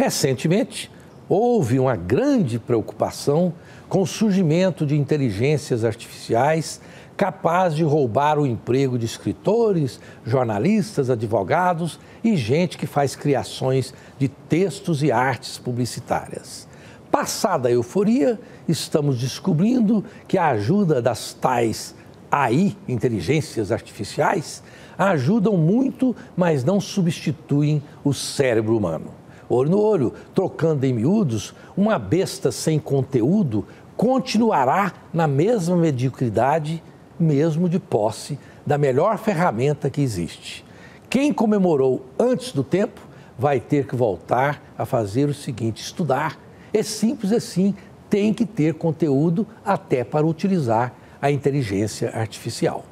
Recentemente, houve uma grande preocupação com o surgimento de inteligências artificiais capazes de roubar o emprego de escritores, jornalistas, advogados e gente que faz criações de textos e artes publicitárias. Passada a euforia, estamos descobrindo que a ajuda das tais AI, inteligências artificiais, ajudam muito, mas não substituem o cérebro humano olho no olho, trocando em miúdos, uma besta sem conteúdo continuará na mesma mediocridade, mesmo de posse da melhor ferramenta que existe. Quem comemorou antes do tempo vai ter que voltar a fazer o seguinte: estudar. É simples assim, tem que ter conteúdo até para utilizar a inteligência artificial.